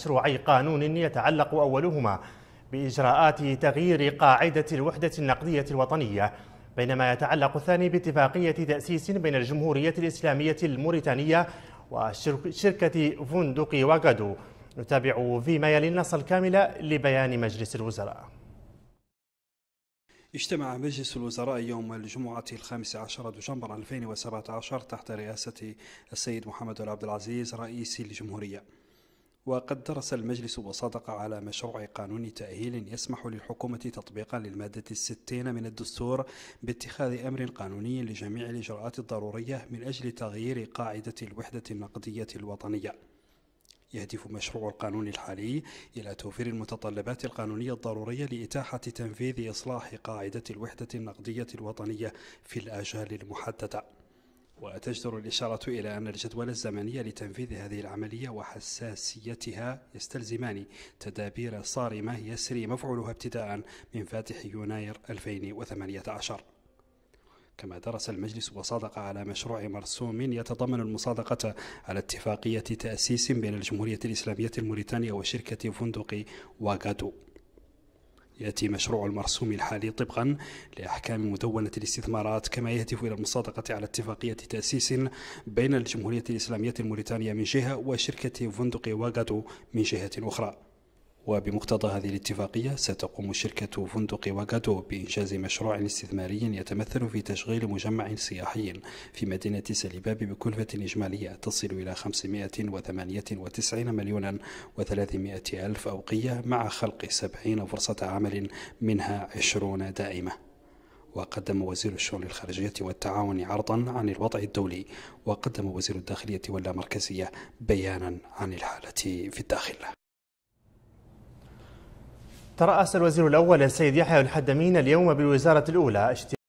مشروعي قانون يتعلق أولهما بإجراءات تغيير قاعدة الوحدة النقدية الوطنية بينما يتعلق الثاني باتفاقية تأسيس بين الجمهورية الإسلامية الموريتانية وشركة فندق واغادو نتابع فيما يلي النص الكامل لبيان مجلس الوزراء اجتمع مجلس الوزراء يوم الجمعة الخامس عشر دجنبر 2017 تحت رئاسة السيد محمد العبد العزيز رئيس الجمهورية وقد درس المجلس وصدق على مشروع قانون تأهيل يسمح للحكومة تطبيقا للمادة الستين من الدستور باتخاذ أمر قانوني لجميع الإجراءات الضرورية من أجل تغيير قاعدة الوحدة النقدية الوطنية يهدف مشروع القانون الحالي إلى توفير المتطلبات القانونية الضرورية لإتاحة تنفيذ إصلاح قاعدة الوحدة النقدية الوطنية في الآجال المحددة وتجدر الإشارة إلى أن الجدول الزمني لتنفيذ هذه العملية وحساسيتها يستلزمان تدابير صارمة يسري مفعولها ابتداء من فاتح يناير 2018 كما درس المجلس وصادق على مشروع مرسوم يتضمن المصادقة على اتفاقية تأسيس بين الجمهورية الإسلامية الموريتانية وشركة فندق واغادو يأتي مشروع المرسوم الحالي طبقا لأحكام مدونة الاستثمارات كما يهدف إلى المصادقة على اتفاقية تأسيس بين الجمهورية الإسلامية الموريتانية من جهة وشركة فندق واغادو من جهة أخرى وبمقتضى هذه الاتفاقية ستقوم شركة فندق واغادو بإنجاز مشروع استثماري يتمثل في تشغيل مجمع سياحي في مدينة سليباب بكلفة إجمالية تصل إلى 598 مليونا و300 ألف أوقية مع خلق 70 فرصة عمل منها 20 دائمة وقدم وزير الشؤون الخارجية والتعاون عرضا عن الوضع الدولي وقدم وزير الداخلية واللامركزية بيانا عن الحالة في الداخل ترأس الوزير الأول السيد يحيى الحدمين اليوم بالوزارة الأولى